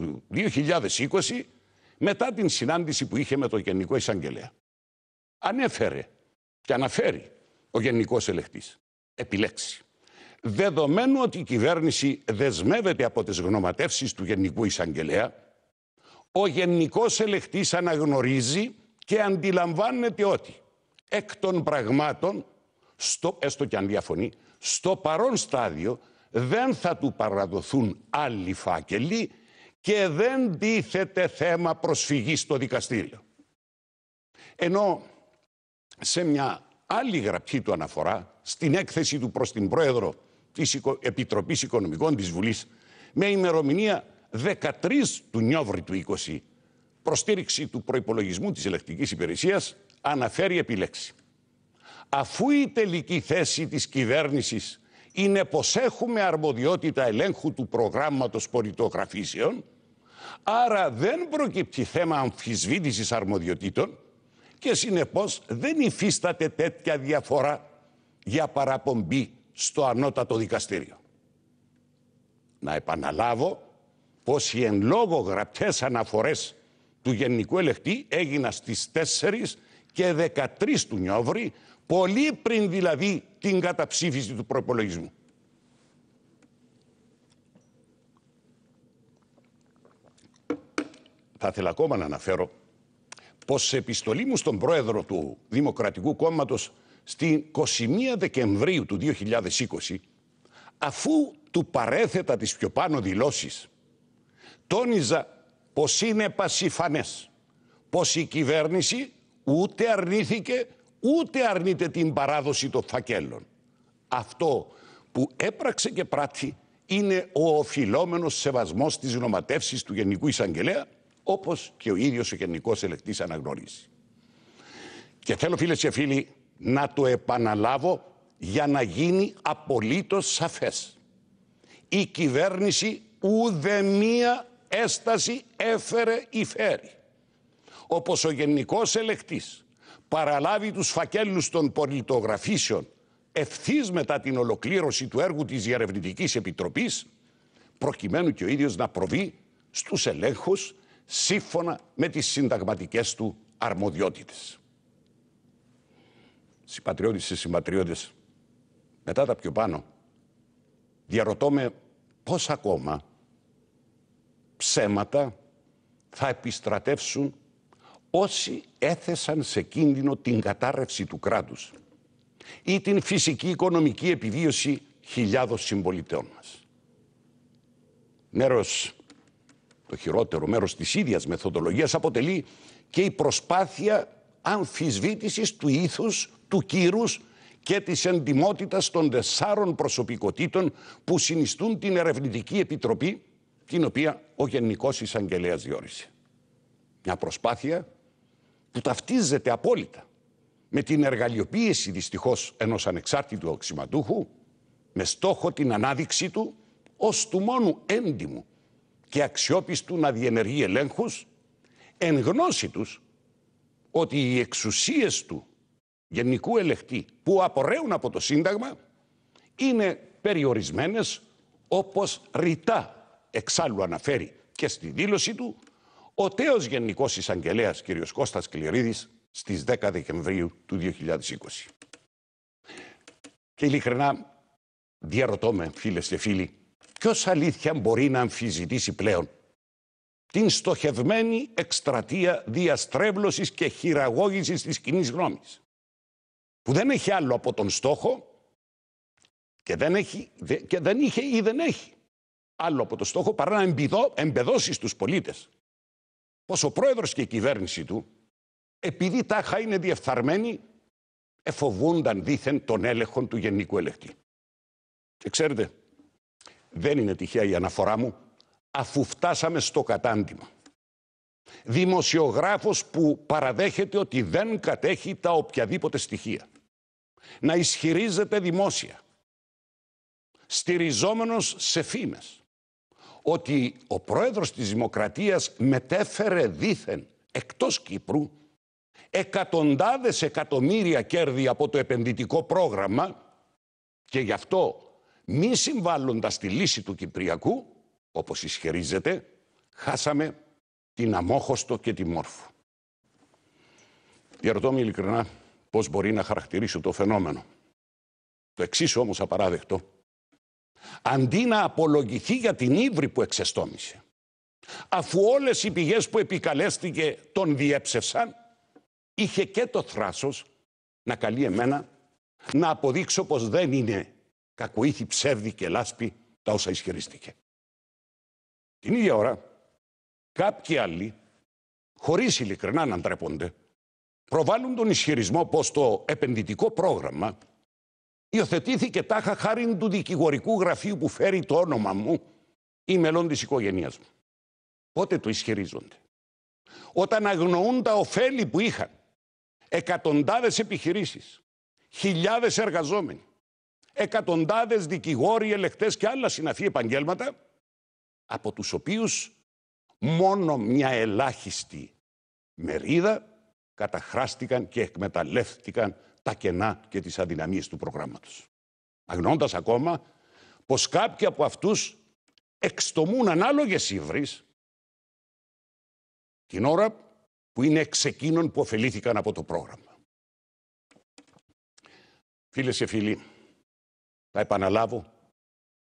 του 2020 μετά την συνάντηση που είχε με το Γενικό Εισαγγελέα. Ανέφερε και αναφέρει ο Γενικός Ελεκτής. Επιλέξει. Δεδομένου ότι η κυβέρνηση δεσμεύεται από τις γνωματεύσεις του Γενικού Εισαγγελέα, ο Γενικός Ελεκτής αναγνωρίζει και αντιλαμβάνεται ότι εκ των πραγμάτων, στο, έστω και αν διαφωνεί, στο παρόν στάδιο δεν θα του παραδοθούν άλλοι φάκελοι και δεν τίθεται θέμα προσφυγής στο δικαστήριο. Ενώ σε μια άλλη γραπτή του αναφορά, στην έκθεση του προς την Πρόεδρο της Επιτροπής Οικονομικών της Βουλής, με ημερομηνία 13 του Νιόβρη του 20, προστήριξη του προϋπολογισμού της ελεκτικής υπηρεσίας, αναφέρει επιλέξη. Αφού η τελική θέση της κυβέρνησης είναι πως έχουμε αρμοδιότητα ελέγχου του προγράμματος πολιτογραφήσεων, άρα δεν προκύπτει θέμα αμφισβήτησης αρμοδιοτήτων και συνεπώς δεν υφίσταται τέτοια διαφορά για παραπομπή στο ανώτατο δικαστήριο. Να επαναλάβω πως οι εν λόγω γραπτές αναφορές του Γενικού Ελεκτή έγιναν στις 4 και 13 του Νιόβρη Πολύ πριν δηλαδή την καταψήφιση του προπολογισμού. Θα ήθελα ακόμα να αναφέρω πως σε επιστολή μου στον πρόεδρο του Δημοκρατικού Κόμματος στην 21 Δεκεμβρίου του 2020, αφού του παρέθετα τις πιο πάνω δηλώσεις, τόνιζα πως είναι πασιφανές, πως η κυβέρνηση ούτε αρνήθηκε ούτε αρνείται την παράδοση των φακέλων. Αυτό που έπραξε και πράττει είναι ο οφειλόμενος σεβασμός της γνωματεύσης του Γενικού Εισαγγελέα, όπως και ο ίδιος ο Γενικός Ελεκτής αναγνωρίζει. Και θέλω φίλες και φίλοι να το επαναλάβω για να γίνει απολύτως σαφές. Η κυβέρνηση ούτε μία έσταση έφερε ή φέρει. Όπως ο Γενικός Ελεκτής παραλάβει τους φακέλους των πολιτογραφήσεων ευθύς μετά την ολοκλήρωση του έργου της Διερευνητικής Επιτροπής προκειμένου και ο ίδιος να προβεί στους ελέγχους σύμφωνα με τις συνταγματικές του αρμοδιότητες. Συμπατριώτες και συμπατριώτες, μετά τα πιο πάνω, διαρωτώ με πώς ακόμα ψέματα θα επιστρατεύσουν όσοι έθεσαν σε κίνδυνο την κατάρρευση του κράτους ή την φυσική οικονομική επιβίωση χιλιάδων συμπολιτών μας. Μέρος, το χειρότερο μέρος της ίδιας μεθοδολογίας αποτελεί και η προσπάθεια αμφισβήτησης του ήθους, του κύρους και της εντιμότητας των τεσσάρων προσωπικότητων που συνιστούν την Ερευνητική Επιτροπή, την οποία ο Γενικός Εισαγγελέας διόρισε. Μια προσπάθεια που ταυτίζεται απόλυτα με την εργαλειοποίηση δυστυχώς ενός ανεξάρτητου οξυματούχου με στόχο την ανάδειξή του ως του μόνου έντιμου και αξιόπιστου να διενεργεί ελέγχους εν γνώση τους ότι οι εξουσίες του γενικού ελεκτή που απορρέουν από το Σύνταγμα είναι περιορισμένες όπως ρητά εξάλλου αναφέρει και στη δήλωσή του ο τέος Γενικός εισαγγελέας κ. Κώστας Κληρίδης στις 10 Δεκεμβρίου του 2020. Και ειλικρινά διαρωτώ με φίλες και φίλοι ποιος αλήθεια μπορεί να αμφιζητήσει πλέον την στοχευμένη εκστρατεία διαστρέβλωσης και χειραγώγησης της κοινή γνώμης, που δεν έχει άλλο από τον στόχο και δεν, έχει, και δεν είχε ή δεν έχει άλλο από τον στόχο παρά να εμπεδώσει στους πολίτες πως ο πρόεδρος και η κυβέρνηση του, επειδή τάχα είναι διεφθαρμένοι, εφοβούνταν δήθεν τον έλεγχο του Γενικού Ελεκτή. Και ξέρετε, δεν είναι τυχαία η αναφορά μου, αφού φτάσαμε στο κατάντημα. Δημοσιογράφος που παραδέχεται ότι δεν κατέχει τα οποιαδήποτε στοιχεία. Να ισχυρίζεται δημόσια, στηριζόμενος σε φήμες, ότι ο πρόεδρος της Δημοκρατίας μετέφερε δήθεν εκτός Κύπρου εκατοντάδες εκατομμύρια κέρδη από το επενδυτικό πρόγραμμα και γι' αυτό μη συμβάλλοντας στη λύση του Κυπριακού, όπως ισχυρίζεται, χάσαμε την αμόχωστο και τη μόρφου. Διαρωτώ με ειλικρινά πώς μπορεί να χαρακτηρίσω το φαινόμενο. Το εξής όμως απαράδεκτο αντί να απολογηθεί για την ύβρη που εξεστόμησε, αφού όλες οι πηγές που επικαλέστηκε τον διέψευσαν, είχε και το θράσος να καλεί εμένα να αποδείξω πως δεν είναι κακοήθη ψεύδι και λάσπη τα όσα ισχυριστήκε. Την ίδια ώρα, κάποιοι άλλοι, χωρίς ειλικρινά να ντρέπονται, προβάλλουν τον ισχυρισμό πως το επενδυτικό πρόγραμμα Υιοθετήθηκε τάχα χάρη του δικηγορικού γραφείου που φέρει το όνομα μου ή μελών της οικογένεια μου. Πότε το ισχυρίζονται. Όταν αγνοούν τα ωφέλη που είχαν εκατοντάδες επιχειρήσεις, χιλιάδες εργαζόμενοι, εκατοντάδες δικηγόροι, ελεκτές και άλλα συναφή επαγγέλματα, από τους οποίους μόνο μια ελάχιστη μερίδα καταχράστηκαν και εκμεταλλεύτηκαν τα κενά και τις αδυναμίες του προγράμματος. Αγνώντας ακόμα πως κάποιοι από αυτούς εξτομούν ανάλογες ύβρις την ώρα που είναι εξ εκείνων που ωφελήθηκαν από το πρόγραμμα. Φίλες και φίλοι, θα επαναλάβω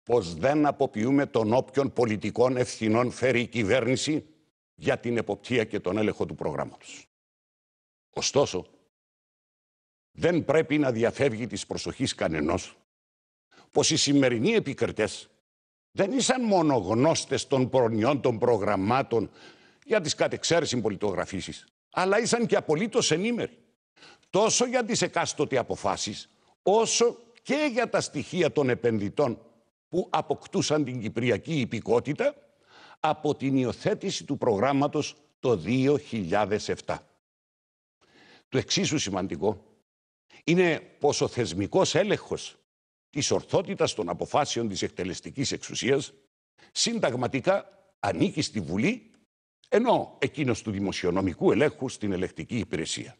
πως δεν αποποιούμε τον όποιον πολιτικών ευθυνών φέρει η κυβέρνηση για την εποπτεία και τον έλεγχο του προγράμματος. Ωστόσο, δεν πρέπει να διαφεύγει της προσοχής κανενός πως οι σημερινοί επικριτές δεν ήσαν μόνο γνώστες των προνοιών των προγραμμάτων για τις κατεξαίρεση πολιτογραφήσεις, αλλά ήσαν και απολύτως ενήμεροι. Τόσο για τις εκάστοτε αποφάσεις, όσο και για τα στοιχεία των επενδυτών που αποκτούσαν την κυπριακή υπηκότητα από την υιοθέτηση του προγράμματος το 2007. Το εξίσου σημαντικό είναι πω ο θεσμικός έλεγχος της ορθότητας των αποφάσεων της εκτελεστικής εξουσίας συνταγματικά ανήκει στη Βουλή ενώ εκείνος του δημοσιονομικού ελέγχου στην ελεκτική υπηρεσία.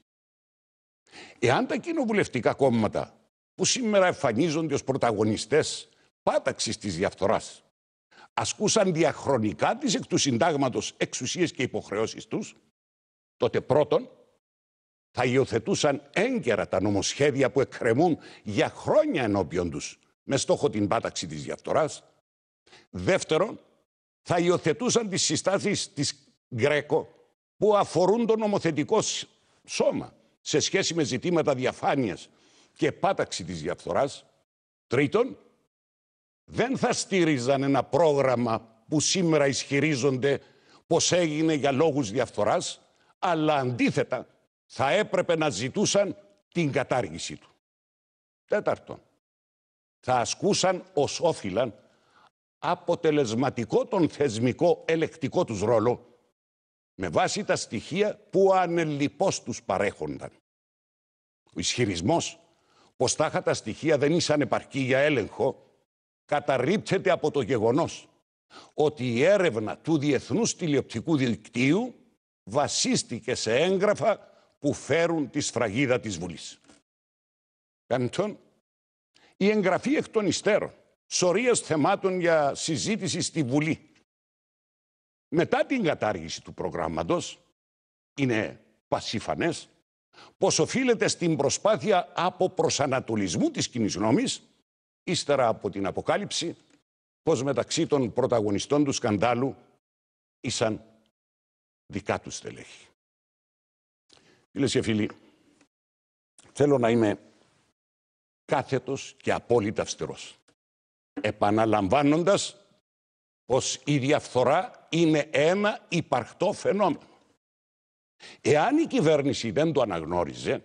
Εάν τα κοινοβουλευτικά κόμματα που σήμερα εμφανίζονται ως πρωταγωνιστές πάταξης της διαφθοράς ασκούσαν διαχρονικά τις εκ του συντάγματος εξουσίες και υποχρεώσεις τους, τότε πρώτον θα υιοθετούσαν έγκαιρα τα νομοσχέδια που εκκρεμούν για χρόνια ενώπιον τους με στόχο την πάταξη της διαφθοράς. Δεύτερον, θα υιοθετούσαν τις συστάσεις της Γκρέκο που αφορούν το νομοθετικό σώμα σε σχέση με ζητήματα διαφάνειας και πάταξη της διαφθοράς. Τρίτον, δεν θα στήριζαν ένα πρόγραμμα που σήμερα ισχυρίζονται πως έγινε για λόγους διαφθοράς, αλλά αντίθετα θα έπρεπε να ζητούσαν την κατάργηση του. Τέταρτον, θα ασκούσαν ως όφυλαν αποτελεσματικό τον θεσμικό ελεκτικό τους ρόλο με βάση τα στοιχεία που ανελιπώς τους παρέχονταν. Ο ισχυρισμός πως τάχα τα στοιχεία δεν ήσαν επαρκή για έλεγχο καταρρίψεται από το γεγονός ότι η έρευνα του Διεθνούς Τηλεοπτικού Δικτύου βασίστηκε σε έγγραφα που φέρουν τη σφραγίδα της Βουλής. Πέμπτον, η εγγραφή εκ των υστέρων σωρίας θεμάτων για συζήτηση στη Βουλή. Μετά την κατάργηση του προγράμματος, είναι πασιφανές, πως οφείλεται στην προσπάθεια από προσανατολισμού της κοινής νόμης ύστερα από την αποκάλυψη, πως μεταξύ των πρωταγωνιστών του σκανδάλου ήσαν δικά τους στελέχη. Φίλες και φίλοι, θέλω να είμαι κάθετος και απόλυτα αυστηρός. Επαναλαμβάνοντας πως η διαφθορά είναι ένα υπαρκτό φαινόμενο. Εάν η κυβέρνηση δεν το αναγνώριζε,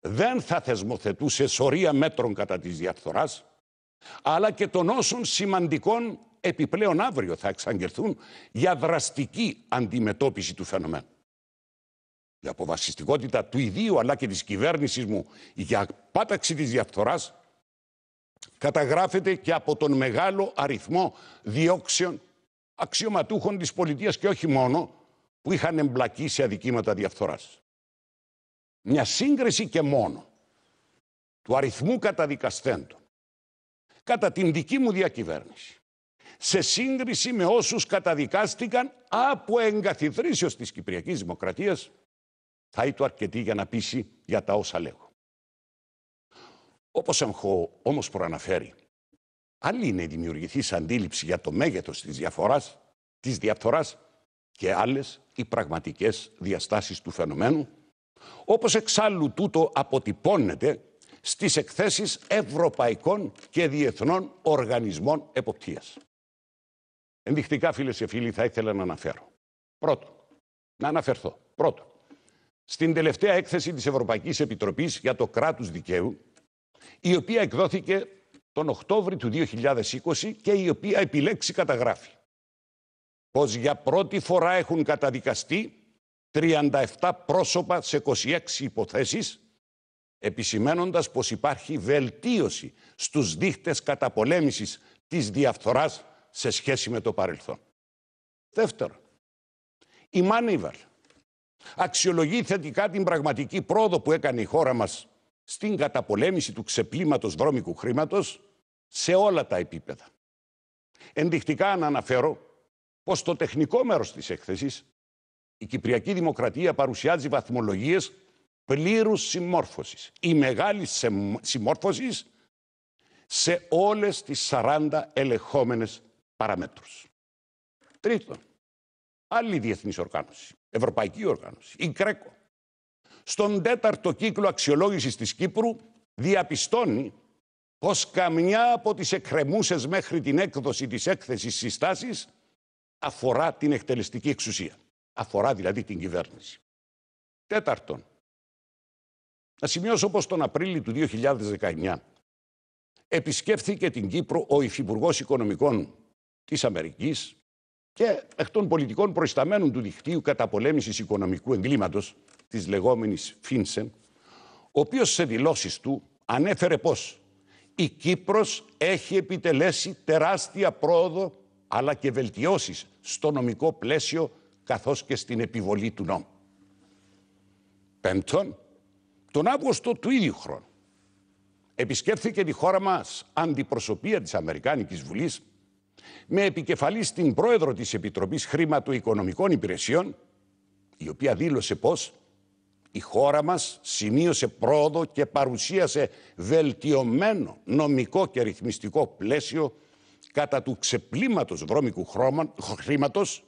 δεν θα θεσμοθετούσε σωρία μέτρων κατά της διαφθοράς, αλλά και των όσων σημαντικών επιπλέον αύριο θα εξαγγελθούν για δραστική αντιμετώπιση του φαινομένου η αποφασιστικότητα του ιδίου αλλά και της κυβέρνησης μου για πάταξη της διαφθοράς καταγράφεται και από τον μεγάλο αριθμό διώξεων αξιωματούχων της πολιτείας και όχι μόνο που είχαν εμπλακεί σε αδικήματα διαφθοράς. Μια σύγκριση και μόνο του αριθμού καταδικαστέντων κατά την δική μου διακυβέρνηση σε σύγκριση με όσους καταδικάστηκαν από εγκαθιδρύσεως της Κυπριακής Δημοκρατίας θα ήταν αρκετή για να πείσει για τα όσα λέγω. Όπως έχω όμως προαναφέρει, άλλη είναι η δημιουργηθής αντίληψη για το μέγεθος της, διαφοράς, της διαφθοράς και άλλες οι πραγματικές διαστάσεις του φαινομένου, όπως εξάλλου τούτο αποτυπώνεται στις εκθέσεις ευρωπαϊκών και διεθνών οργανισμών εποπτείας. Ενδεικτικά, φίλες και φίλοι, θα ήθελα να αναφέρω. Πρώτον, να αναφερθώ. Πρώτον, στην τελευταία έκθεση της Ευρωπαϊκής Επιτροπής για το κράτος δικαίου, η οποία εκδόθηκε τον Οκτώβριο του 2020 και η οποία επιλέξει καταγράφει πως για πρώτη φορά έχουν καταδικαστεί 37 πρόσωπα σε 26 υποθέσεις, επισημένοντας πως υπάρχει βελτίωση στους δείχτες καταπολέμησης της διαφθοράς σε σχέση με το παρελθόν. Δεύτερο, η Μάνιβαλ αξιολογεί θετικά την πραγματική πρόοδο που έκανε η χώρα μας στην καταπολέμηση του ξεπλήματος βρώμικου χρήματος σε όλα τα επίπεδα. Ενδεικτικά να αναφέρω πως το τεχνικό μέρος της έκθεσης η Κυπριακή Δημοκρατία παρουσιάζει βαθμολογίες πλήρους συμμόρφωσης ή μεγάλης συμμόρφωσης σε όλες τις 40 ελεγχόμενες παραμέτρους. Τρίτον, άλλη διεθνής οργάνωση. Ευρωπαϊκή Οργάνωση, η Κρέκο, στον τέταρτο κύκλο αξιολόγησης της Κύπρου διαπιστώνει πως καμιά από τις εκκρεμούσες μέχρι την έκδοση της έκθεσης συστάσεις αφορά την εκτελεστική εξουσία. Αφορά δηλαδή την κυβέρνηση. Τέταρτον, να σημειώσω πως τον Απρίλιο του 2019 επισκέφθηκε την Κύπρο ο Υφυπουργός Οικονομικών της Αμερικής, και εκ των πολιτικών προϊσταμένων του δικτύου καταπολέμησης οικονομικού εγκλήματος, της λεγόμενης Φίνσεν, ο οποίος σε δηλώσεις του ανέφερε πως η Κύπρος έχει επιτελέσει τεράστια πρόοδο αλλά και βελτιώσεις στο νομικό πλαίσιο καθώς και στην επιβολή του νόμου. Πέμπτον, τον Αύγουστο του ίδιου χρόνου επισκέφθηκε τη χώρα μας αντιπροσωπεία της Αμερικάνικης Βουλής με επικεφαλής την πρόεδρο της Επιτροπής οικονομικών Υπηρεσιών, η οποία δήλωσε πως η χώρα μας σημείωσε πρόοδο και παρουσίασε βελτιωμένο νομικό και ρυθμιστικό πλαίσιο κατά του ξεπλήματος βρώμικου χρήματος,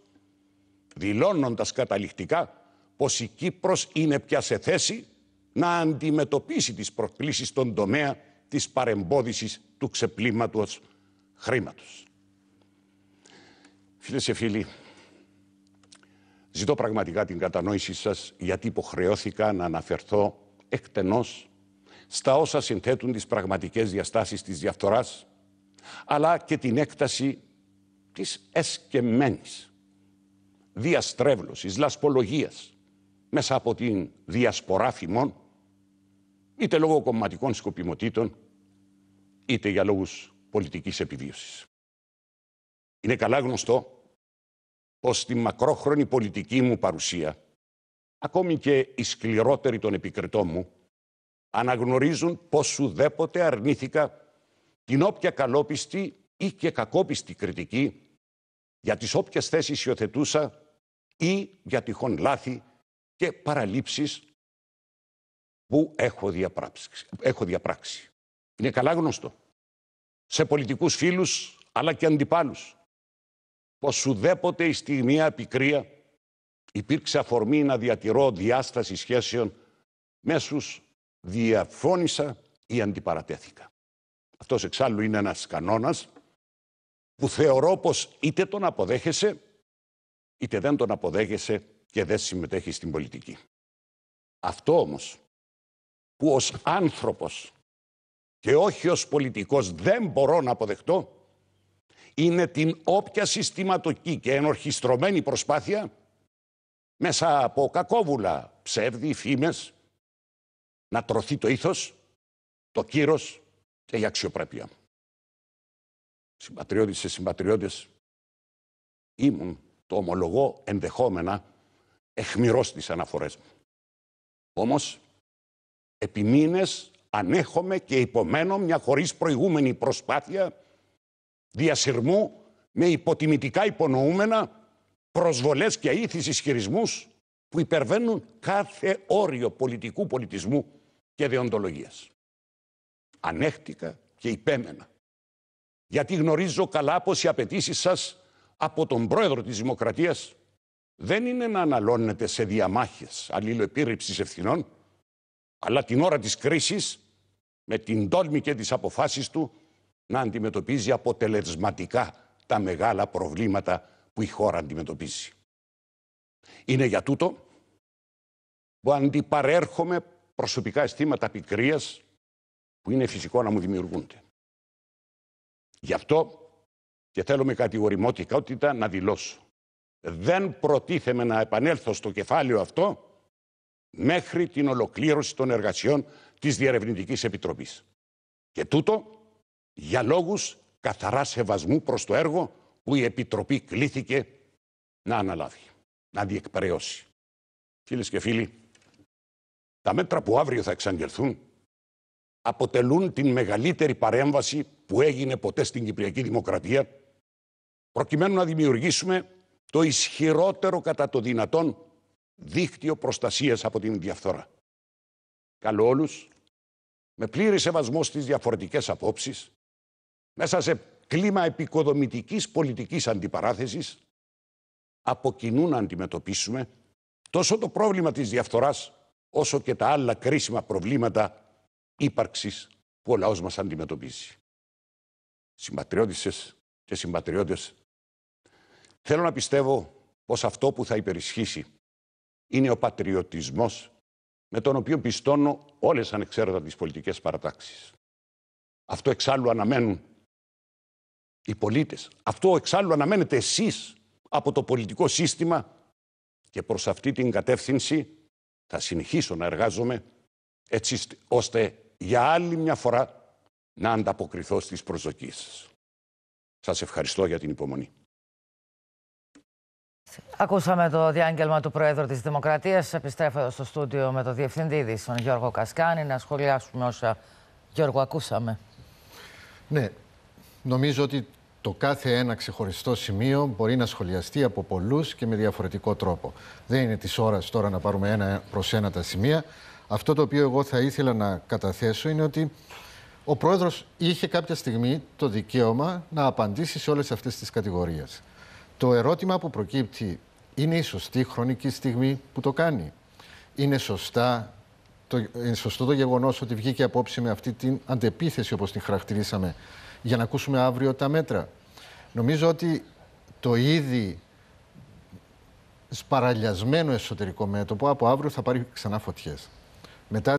δηλώνοντας καταληκτικά πως η Κύπρος είναι πια σε θέση να αντιμετωπίσει τις προκλήσεις στον τομέα της παρεμπόδισης του ξεπλήματος χρήματος. Φίλες και φίλοι, ζητώ πραγματικά την κατανόησή σας γιατί υποχρεώθηκα να αναφερθώ εκτενώς στα όσα συνθέτουν τις πραγματικές διαστάσεις της διαφθοράς, αλλά και την έκταση της εσκεμμένης διαστρέβλωσης, λασπολογίας μέσα από την διασπορά φημών, είτε λόγω κομματικών σκοπιμοτήτων, είτε για λόγους πολιτικής επιβίωσης. Είναι καλά γνωστό πως στη μακρόχρονη πολιτική μου παρουσία, ακόμη και οι σκληρότεροι των επικριτών μου, αναγνωρίζουν πως ουδέποτε αρνήθηκα την όποια καλόπιστη ή και κακόπιστη κριτική για τις όποιες θέσεις υιοθετούσα ή για τυχόν λάθη και παραλήψεις που έχω διαπράξει. έχω διαπράξει. Είναι καλά γνωστό. Σε πολιτικούς φίλους αλλά και αντιπάλους πως ουδέποτε η στιγμή επικρία υπήρξε αφορμή να διατηρώ διάσταση σχέσεων μέσους διαφώνησα ή αντιπαρατέθηκα. Αυτός εξάλλου είναι ένας κανόνας που θεωρώ πως είτε τον αποδέχεσαι είτε δεν τον αποδέχεσαι και δεν συμμετέχει στην πολιτική. Αυτό όμως που ως άνθρωπος και όχι ως πολιτικός δεν μπορώ να αποδεχτώ είναι την όποια συστηματική και ενορχιστρωμένη προσπάθεια μέσα από κακόβουλα, ψεύδι, φήμες, να τρωθεί το ήθος, το κύρος και η αξιοπρέπεια. Συμπατριώτες και συμπατριώτες, ήμουν, το ομολογώ, ενδεχόμενα εχμηρός στις αναφορές μου. Όμως, επί μήνες ανέχομαι και υπομένω μια χωρίς προηγούμενη προσπάθεια διασυρμού με υποτιμητικά υπονοούμενα προσβολές και ήθης ισχυρισμούς που υπερβαίνουν κάθε όριο πολιτικού πολιτισμού και διοντολογίας. Ανέχτηκα και υπέμενα. Γιατί γνωρίζω καλά πως οι απαιτήσεις σας από τον πρόεδρο της Δημοκρατίας δεν είναι να αναλώνετε σε διαμάχες αλληλοεπίρρυψης ευθυνών, αλλά την ώρα της κρίσης, με την τόλμη και τις αποφάσεις του, να αντιμετωπίζει αποτελεσματικά τα μεγάλα προβλήματα που η χώρα αντιμετωπίζει. Είναι για τούτο που αντιπαρέρχομαι προσωπικά αισθήματα πικρίας που είναι φυσικό να μου δημιουργούνται. Γι' αυτό και θέλω με κατηγορημότητα να δηλώσω. Δεν προτίθεμαι να επανέλθω στο κεφάλαιο αυτό μέχρι την ολοκλήρωση των εργασιών της Διερευνητικής Επιτροπής. Και τούτο για λόγους καθαρά σεβασμού προς το έργο που η Επιτροπή κλήθηκε να αναλάβει, να διεκπαιρεώσει. Φίλες και φίλοι, τα μέτρα που αύριο θα εξαγγελθούν αποτελούν την μεγαλύτερη παρέμβαση που έγινε ποτέ στην Κυπριακή Δημοκρατία προκειμένου να δημιουργήσουμε το ισχυρότερο κατά το δυνατόν δίκτυο προστασίας από την διαφθορά. Καλό όλους, με πλήρη σεβασμό στις διαφορετικές απόψεις, μέσα σε κλίμα επικοδομητικής πολιτικής αντιπαράθεσης, από κοινού να αντιμετωπίσουμε τόσο το πρόβλημα της διαφθοράς, όσο και τα άλλα κρίσιμα προβλήματα ύπαρξης που ο λαός μας αντιμετωπίζει. Συμπατριώτησες και συμπατριώτες, θέλω να πιστεύω πως αυτό που θα υπερισχύσει είναι ο πατριωτισμός με τον οποίο πιστώνω όλες ανεξέρωτα τις πολιτικές παρατάξεις. Αυτό εξάλλου αναμένουν οι πολίτες. Αυτό εξάλλου αναμένετε εσείς από το πολιτικό σύστημα και προς αυτή την κατεύθυνση θα συνεχίσω να εργάζομαι έτσι ώστε για άλλη μια φορά να ανταποκριθώ στις προσδοκίες σας. Σας ευχαριστώ για την υπομονή. Ακούσαμε το διάγγελμα του Προέδρου της Δημοκρατίας. Επιστρέφω εδώ στο στούντιο με τον Διευθυντή τον Γιώργο Κασκάνη, να σχολιάσουμε όσα, Γιώργο, ακούσαμε. Ναι, Νομίζω ότι το κάθε ένα ξεχωριστό σημείο μπορεί να σχολιαστεί από πολλούς και με διαφορετικό τρόπο. Δεν είναι της ώρας τώρα να πάρουμε ένα προς ένα τα σημεία. Αυτό το οποίο εγώ θα ήθελα να καταθέσω είναι ότι ο πρόεδρος είχε κάποια στιγμή το δικαίωμα να απαντήσει σε όλες αυτές τις κατηγορίες. Το ερώτημα που προκύπτει είναι η σωστή χρονική στιγμή που το κάνει. Είναι σωστά το, είναι σωστό το γεγονός ότι βγήκε απόψη με αυτή την αντεπίθεση, όπως την χαρακτηρίσαμε, για να ακούσουμε αύριο τα μέτρα. Νομίζω ότι το ήδη σπαραλιασμένο εσωτερικό μέτωπο από αύριο θα πάρει ξανά φωτιές. Μετά